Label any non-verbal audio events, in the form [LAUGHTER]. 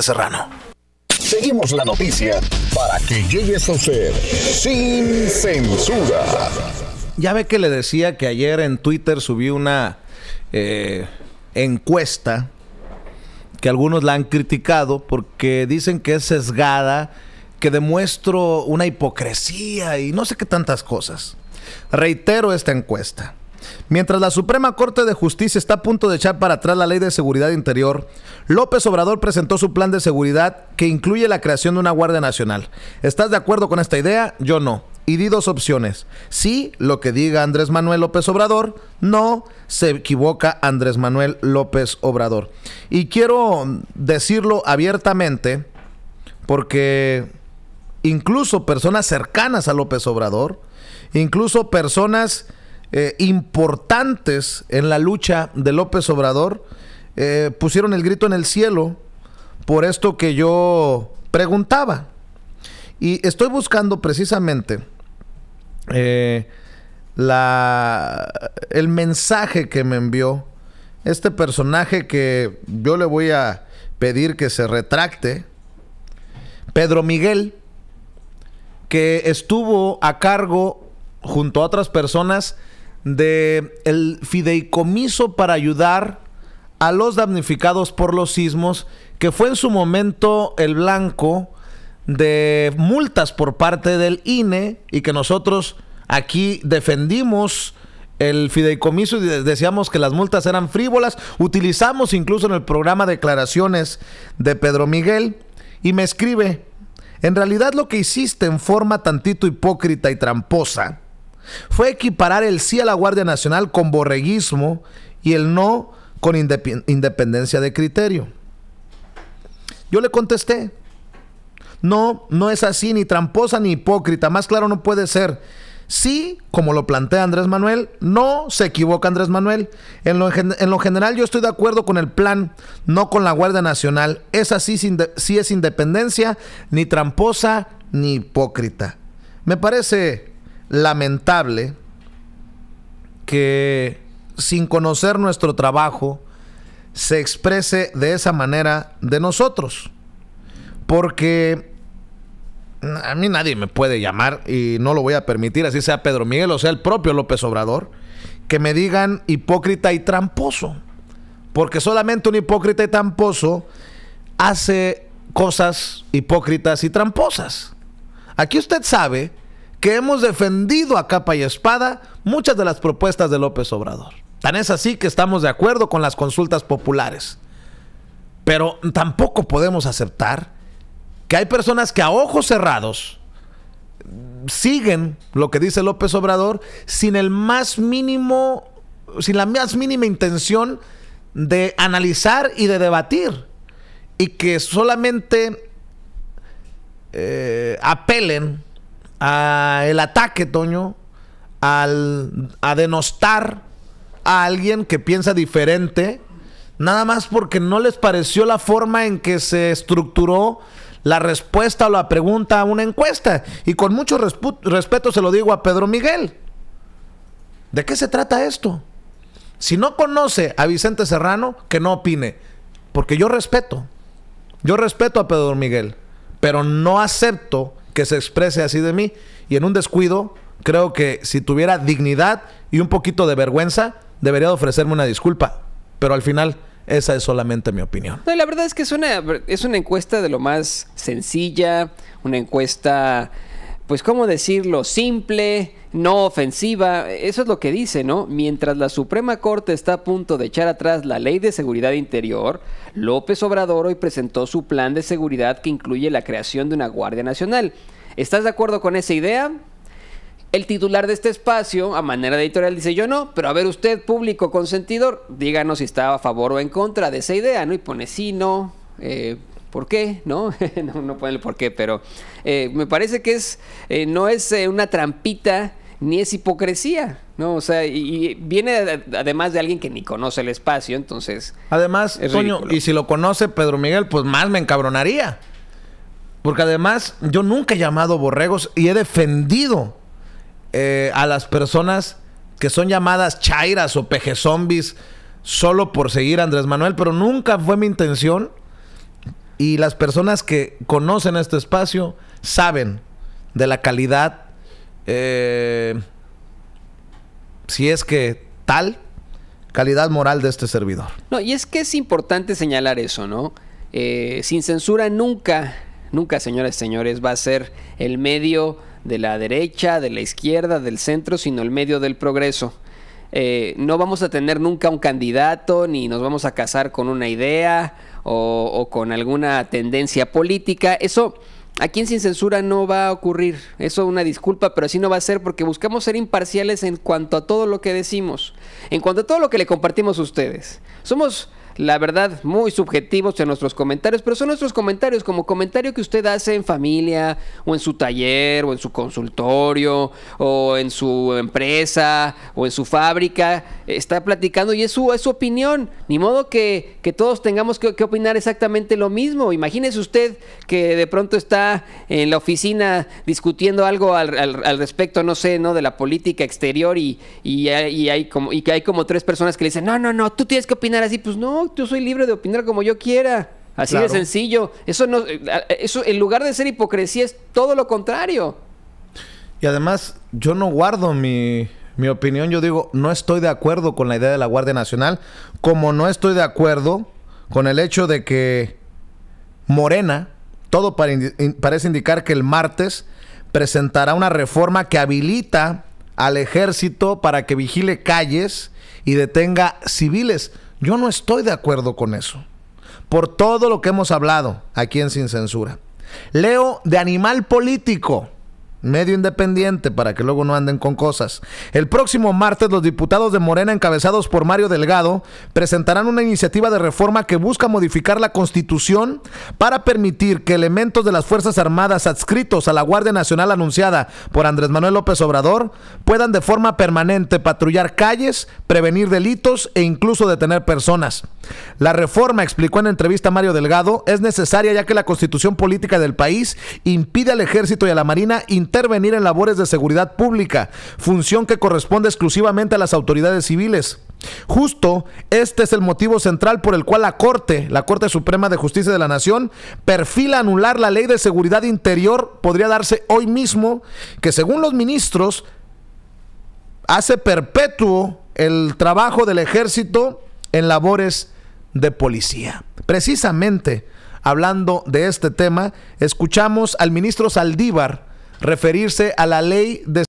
Serrano. Seguimos la noticia para que llegue a ser sin censura. Ya ve que le decía que ayer en Twitter subí una eh, encuesta que algunos la han criticado porque dicen que es sesgada, que demuestro una hipocresía y no sé qué tantas cosas. Reitero esta encuesta. Mientras la Suprema Corte de Justicia está a punto de echar para atrás la Ley de Seguridad Interior, López Obrador presentó su plan de seguridad que incluye la creación de una Guardia Nacional. ¿Estás de acuerdo con esta idea? Yo no. Y di dos opciones. Sí, lo que diga Andrés Manuel López Obrador. No, se equivoca Andrés Manuel López Obrador. Y quiero decirlo abiertamente porque incluso personas cercanas a López Obrador, incluso personas eh, importantes en la lucha de López Obrador eh, pusieron el grito en el cielo por esto que yo preguntaba. Y estoy buscando precisamente eh, la, el mensaje que me envió este personaje que yo le voy a pedir que se retracte, Pedro Miguel, que estuvo a cargo junto a otras personas de el fideicomiso para ayudar a los damnificados por los sismos, que fue en su momento el blanco de multas por parte del INE y que nosotros aquí defendimos el fideicomiso y decíamos que las multas eran frívolas, utilizamos incluso en el programa declaraciones de Pedro Miguel y me escribe, en realidad lo que hiciste en forma tantito hipócrita y tramposa fue equiparar el sí a la Guardia Nacional con borreguismo y el no con independencia de criterio. Yo le contesté, no, no es así, ni tramposa ni hipócrita, más claro no puede ser. Sí, como lo plantea Andrés Manuel, no se equivoca Andrés Manuel. En lo, general yo estoy de acuerdo con el plan, no con la Guardia Nacional. Es así, sí es independencia, ni tramposa ni hipócrita. Me parece lamentable que sin conocer nuestro trabajo se exprese de esa manera de nosotros. Porque a mí nadie me puede llamar y no lo voy a permitir, así sea Pedro Miguel o sea el propio López Obrador, que me digan hipócrita y tramposo. Porque solamente un hipócrita y tramposo hace cosas hipócritas y tramposas. Aquí usted sabe que hemos defendido a capa y espada muchas de las propuestas de López Obrador. Tan es así que estamos de acuerdo con las consultas populares. Pero tampoco podemos aceptar que hay personas que a ojos cerrados siguen lo que dice López Obrador sin el más mínimo, sin la más mínima intención de analizar y de debatir. Y que solamente eh, apelen a el ataque, Toño, al, a denostar a alguien que piensa diferente, nada más porque no les pareció la forma en que se estructuró la respuesta o la pregunta a una encuesta. Y con mucho respeto se lo digo a Pedro Miguel. ¿De qué se trata esto? Si no conoce a Vicente Serrano, que no opine. Porque yo respeto. Yo respeto a Pedro Miguel. Pero no acepto que se exprese así de mí. Y en un descuido, creo que si tuviera dignidad y un poquito de vergüenza, debería ofrecerme una disculpa. Pero al final, esa es solamente mi opinión. la verdad es que es una, es una encuesta de lo más sencilla, una encuesta pues, ¿cómo decirlo? Simple, no ofensiva. Eso es lo que dice, ¿no? Mientras la Suprema Corte está a punto de echar atrás la Ley de Seguridad Interior, López Obrador hoy presentó su plan de seguridad que incluye la creación de una Guardia Nacional. ¿Estás de acuerdo con esa idea? El titular de este espacio, a manera editorial, dice yo no, pero a ver usted, público consentidor, díganos si está a favor o en contra de esa idea, ¿no? Y pone sí, no, eh, ¿Por qué? No, [LAUGHS] no, el por qué, pero eh, me parece que es, eh, no es eh, una trampita ni es hipocresía, ¿no? O sea, y, viene además de alguien que ni conoce el espacio, entonces. Además, Toño, y si lo conoce Pedro Miguel, pues más me encabronaría. Porque además, yo nunca he llamado borregos y he defendido a las personas que son llamadas chairas o peje zombies solo por seguir a Andrés Manuel, pero nunca fue mi intención y las personas que conocen este espacio saben de la calidad, eh, si es que tal, calidad moral de este servidor. No, y es que es importante señalar eso, ¿no? Eh, sin censura nunca, nunca, señoras y señores, va a ser el medio de la derecha, de la izquierda, del centro, sino el medio del progreso. Eh, no vamos a tener nunca un candidato, ni nos vamos a casar con una idea o, con alguna tendencia política. Eso aquí en Sin Censura no va a ocurrir. Eso una disculpa, pero así no va a ser porque buscamos ser imparciales en cuanto a todo lo que decimos, en cuanto a todo lo que le compartimos a ustedes. Somos la verdad, muy subjetivos en nuestros comentarios, pero son nuestros comentarios como comentario que usted hace en familia, o en su taller, o en su consultorio, o en su empresa, o en su fábrica. Está platicando y es su, es su opinión. Ni modo que, todos tengamos que, opinar exactamente lo mismo. Imagínese usted que de pronto está en la oficina discutiendo algo al, al, respecto, no sé, ¿no? De la política exterior y, y hay como, y que hay como tres personas que le dicen, no, no, no, tú tienes que opinar así. Pues no, yo soy libre de opinar como yo quiera. Así de sencillo. Eso no, eh, eh, eso en lugar de ser hipocresía es todo lo contrario. Y además, yo no guardo mi, opinión. Yo digo, no estoy de acuerdo con la idea de la Guardia Nacional, como no estoy de acuerdo con el hecho de que Morena, todo parece indicar que el martes presentará una reforma que habilita al ejército para que vigile calles y detenga civiles. Yo no estoy de acuerdo con eso. Por todo lo que hemos hablado aquí en Sin Censura. Leo de Animal Político medio independiente para que luego no anden con cosas. El próximo martes los diputados de Morena encabezados por Mario Delgado presentarán una iniciativa de reforma que busca modificar la Constitución para permitir que elementos de las Fuerzas Armadas adscritos a la Guardia Nacional anunciada por Andrés Manuel López Obrador puedan de forma permanente patrullar calles, prevenir delitos e incluso detener personas. La reforma, explicó en entrevista Mario Delgado, es necesaria ya que la constitución política del país impide al ejército y a la marina intervenir en labores de seguridad pública, función que corresponde exclusivamente a las autoridades civiles. Justo, este es el motivo central por el cual la Corte, la Corte Suprema de Justicia de la Nación, perfila anular la ley de seguridad interior, podría darse hoy mismo, que según los ministros, hace perpetuo el trabajo del ejército en labores de policía. Precisamente hablando de este tema, escuchamos al ministro Saldívar referirse a la ley de